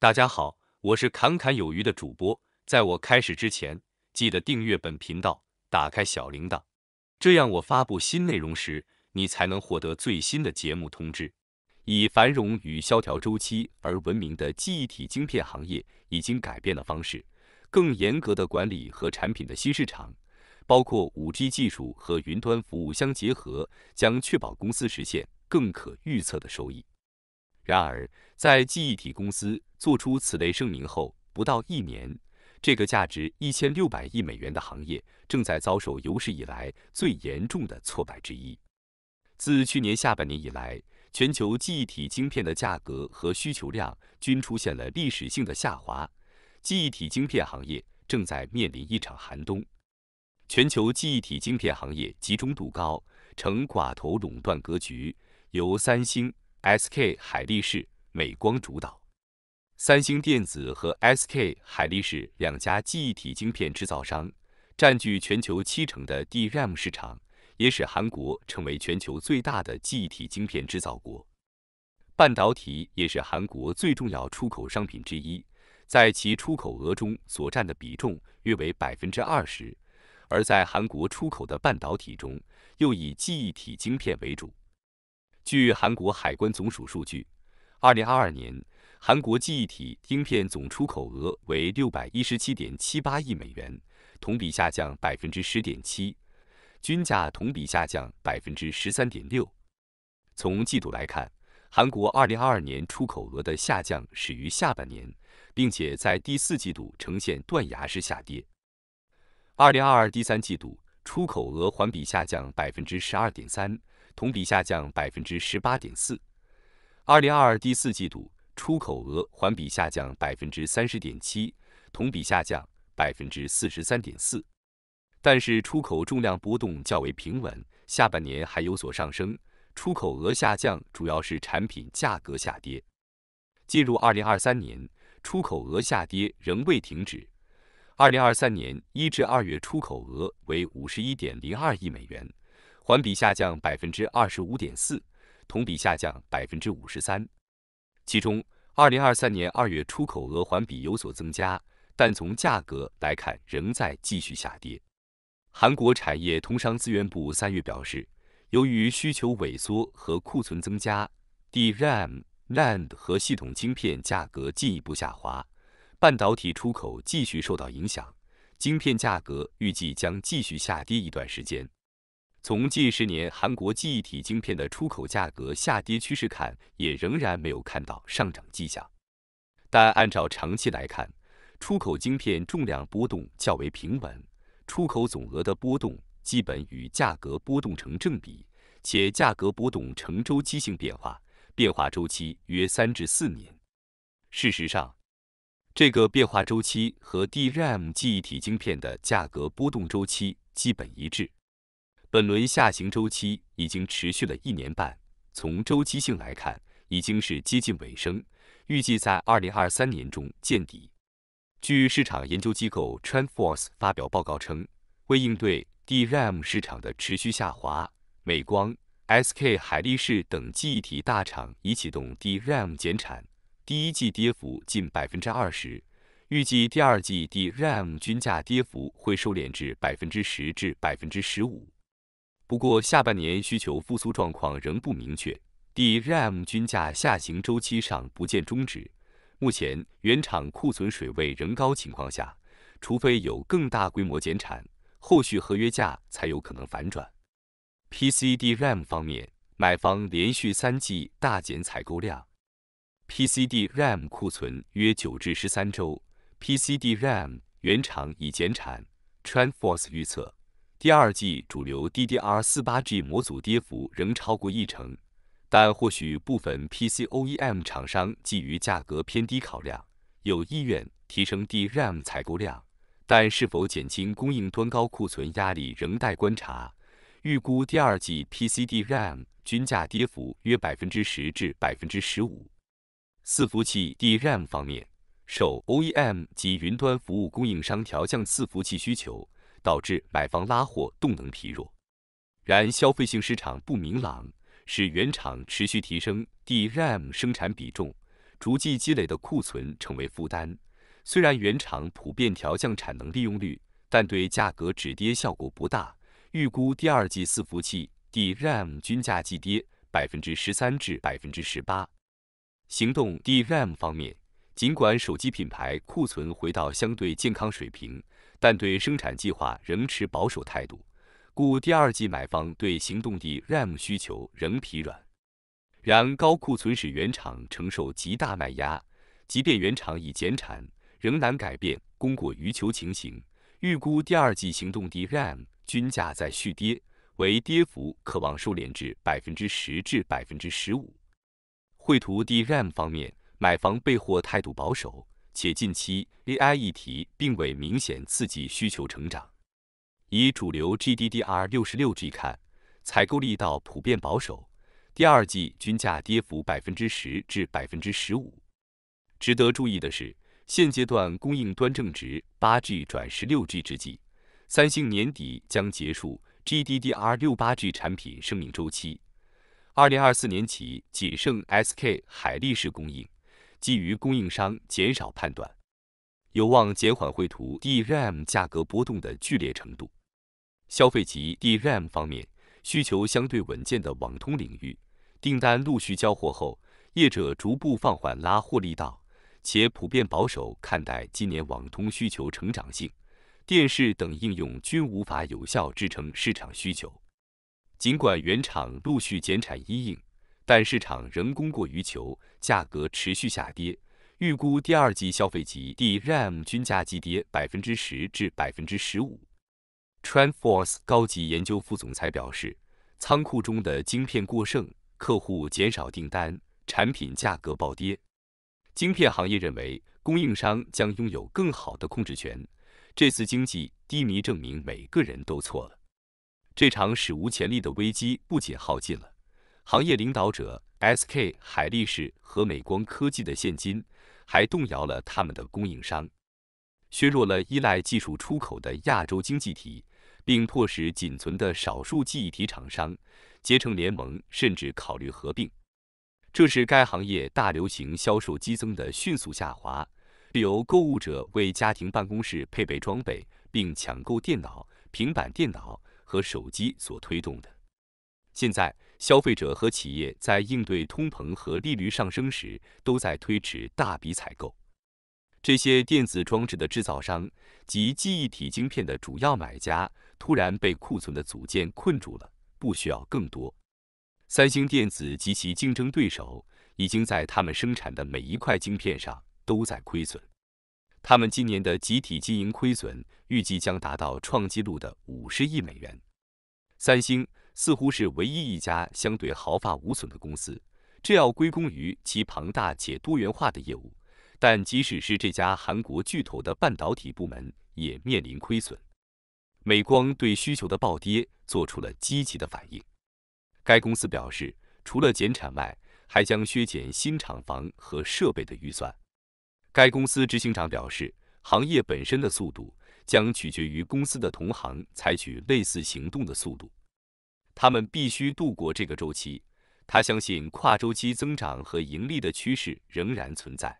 大家好，我是侃侃有余的主播。在我开始之前，记得订阅本频道，打开小铃铛，这样我发布新内容时，你才能获得最新的节目通知。以繁荣与萧条周期而闻名的记忆体晶片行业已经改变了方式，更严格的管理和产品的新市场，包括五 G 技术和云端服务相结合，将确保公司实现更可预测的收益。然而，在记忆体公司做出此类声明后不到一年，这个价值一千六百亿美元的行业正在遭受有史以来最严重的挫败之一。自去年下半年以来，全球记忆体晶片的价格和需求量均出现了历史性的下滑。记忆体晶片行业正在面临一场寒冬。全球记忆体晶片行业集中度高，呈寡头垄断格局，由三星。SK 海力士、美光主导，三星电子和 SK 海力士两家记忆体晶片制造商占据全球七成的 DRAM 市场，也使韩国成为全球最大的记忆体晶片制造国。半导体也是韩国最重要出口商品之一，在其出口额中所占的比重约为百分之二十，而在韩国出口的半导体中，又以记忆体晶片为主。据韩国海关总署数据，二零二二年韩国记忆体晶片总出口额为六百一十七点七八亿美元，同比下降百分之十点七，均价同比下降百分之十三点六。从季度来看，韩国二零二二年出口额的下降始于下半年，并且在第四季度呈现断崖式下跌。二零二二第三季度出口额环比下降百分之十二点三。同比下降百分之十八点四。二零二二第四季度出口额环比下降百分之三十点七，同比下降百分之四十三点四。但是出口重量波动较为平稳，下半年还有所上升。出口额下降主要是产品价格下跌。进入二零二三年，出口额下跌仍未停止。二零二三年一至二月出口额为五十一点零二亿美元。环比下降百分之二十五点四，同比下降百分之五十三。其中，二零二三年二月出口额环比有所增加，但从价格来看，仍在继续下跌。韩国产业通商资源部三月表示，由于需求萎缩和库存增加，DRAM、NAND 和系统晶片价格进一步下滑，半导体出口继续受到影响，晶片价格预计将继续下跌一段时间。从近十年韩国记忆体晶片的出口价格下跌趋势看，也仍然没有看到上涨迹象。但按照长期来看，出口晶片重量波动较为平稳，出口总额的波动基本与价格波动成正比，且价格波动呈周期性变化，变化周期约三至四年。事实上，这个变化周期和 DRAM 记忆体晶片的价格波动周期基本一致。本轮下行周期已经持续了一年半，从周期性来看，已经是接近尾声，预计在二零二三年中见底。据市场研究机构 TrendForce 发表报告称，为应对 DRAM 市场的持续下滑，美光、SK 海力士等记忆体大厂已启动 DRAM 减产。第一季跌幅近百分之二十，预计第二季 DRAM 均价跌幅会收敛至百分之十至百分之十五。不过，下半年需求复苏状况仍不明确，DRAM 均价下行周期上不见终止。目前，原厂库存水位仍高情况下，除非有更大规模减产，后续合约价才有可能反转。PCDRAM 方面，买方连续三季大减采购量，PCDRAM 库存约九至十三周，PCDRAM 原厂已减产 t r a n d f o r c e 预测。第二季主流 DDR 四八 G 模组跌幅仍超过一成，但或许部分 PCOEM 厂商基于价格偏低考量，有意愿提升 DRAM 采购量，但是否减轻供应端高库存压力仍待观察。预估第二季 PC DRAM 均价跌幅约百分之十至百分之十五。伺服器 DRAM 方面，受 OEM 及云端服务供应商调降伺服器需求。导致买房拉货动能疲弱，然消费性市场不明朗，使原厂持续提升 DRAM 生产比重，逐季积累的库存成为负担。虽然原厂普遍调降产能利用率，但对价格止跌效果不大。预估第二季伺服器 DRAM 均价季跌百分之十三至百分之十八。行动 DRAM 方面，尽管手机品牌库存回到相对健康水平。但对生产计划仍持保守态度，故第二季买方对行动地 RAM 需求仍疲软。然高库存使原厂承受极大卖压，即便原厂已减产，仍难改变供过于求情形。预估第二季行动地 RAM 均价在续跌，为跌幅可望收敛至百分之十至百分之十五。绘图 d RAM 方面，买方备货态度保守。且近期 AI 议题并未明显刺激需求成长，以主流 GDDR66G 看，采购力道普遍保守，第二季均价跌幅百分之十至百分之十五。值得注意的是，现阶段供应端正值八 G 转十六 G 之际，三星年底将结束 GDDR68G 产品生命周期，二零二四年起仅剩 SK 海力士供应。基于供应商减少判断，有望减缓绘图 DRAM 价格波动的剧烈程度。消费级 DRAM 方面，需求相对稳健的网通领域，订单陆续交货后，业者逐步放缓拉货力道，且普遍保守看待今年网通需求成长性。电视等应用均无法有效支撑市场需求。尽管原厂陆续减产，一应，但市场仍供过于求，价格持续下跌。预估第二季消费级 DRAM 均价急跌百分之十至百分之十五。t r a n d f o r c e 高级研究副总裁表示，仓库中的晶片过剩，客户减少订单，产品价格暴跌。晶片行业认为，供应商将拥有更好的控制权。这次经济低迷证明每个人都错了。这场史无前例的危机不仅耗尽了。行业领导者 SK 海力士和美光科技的现金，还动摇了他们的供应商，削弱了依赖技术出口的亚洲经济体，并迫使仅存的少数记忆体厂商结成联盟，甚至考虑合并。这是该行业大流行销售激增的迅速下滑，由购物者为家庭办公室配备装备，并抢购电脑、平板电脑和手机所推动的。现在。消费者和企业在应对通膨和利率上升时，都在推迟大笔采购。这些电子装置的制造商及记忆体晶片的主要买家突然被库存的组件困住了，不需要更多。三星电子及其竞争对手已经在他们生产的每一块晶片上都在亏损。他们今年的集体经营亏损预计将达到创纪录的五十亿美元。三星。似乎是唯一一家相对毫发无损的公司，这要归功于其庞大且多元化的业务。但即使是这家韩国巨头的半导体部门也面临亏损。美光对需求的暴跌做出了积极的反应。该公司表示，除了减产外，还将削减新厂房和设备的预算。该公司执行长表示，行业本身的速度将取决于公司的同行采取类似行动的速度。他们必须度过这个周期。他相信跨周期增长和盈利的趋势仍然存在。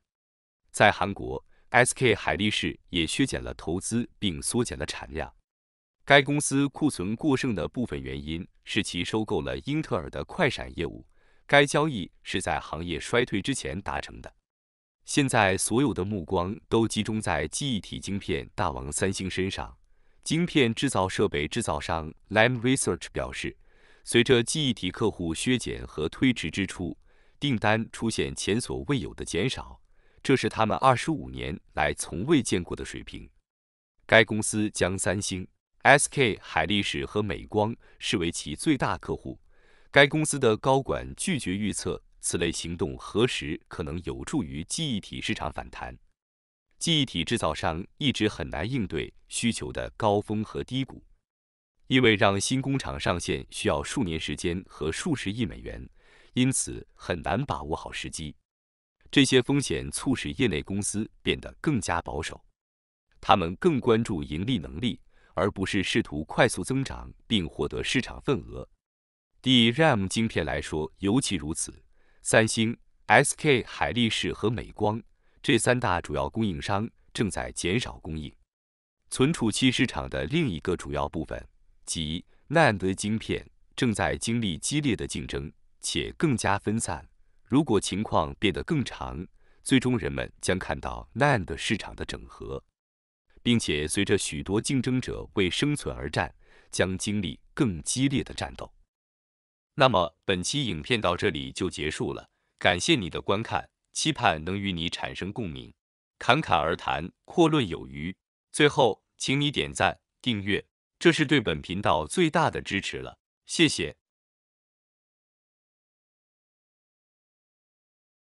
在韩国，S K 海力士也削减了投资并缩减了产量。该公司库存过剩的部分原因是其收购了英特尔的快闪业务，该交易是在行业衰退之前达成的。现在，所有的目光都集中在忆体晶片大王三星身上。晶片制造设备制造商 Lam Research 表示。随着记忆体客户削减和推迟支出，订单出现前所未有的减少，这是他们二十五年来从未见过的水平。该公司将三星、SK 海力士和美光视为其最大客户。该公司的高管拒绝预测此类行动何时可能有助于记忆体市场反弹。记忆体制造商一直很难应对需求的高峰和低谷。因为让新工厂上线需要数年时间和数十亿美元，因此很难把握好时机。这些风险促使业内公司变得更加保守，他们更关注盈利能力，而不是试图快速增长并获得市场份额。对 RAM 晶片来说尤其如此。三星、SK 海力士和美光这三大主要供应商正在减少供应。存储器市场的另一个主要部分。即 NAND 精片正在经历激烈的竞争，且更加分散。如果情况变得更长，最终人们将看到 NAND 市场的整合，并且随着许多竞争者为生存而战，将经历更激烈的战斗。那么本期影片到这里就结束了，感谢你的观看，期盼能与你产生共鸣。侃侃而谈，阔论有余。最后，请你点赞、订阅。这是对本频道最大的支持了，谢谢。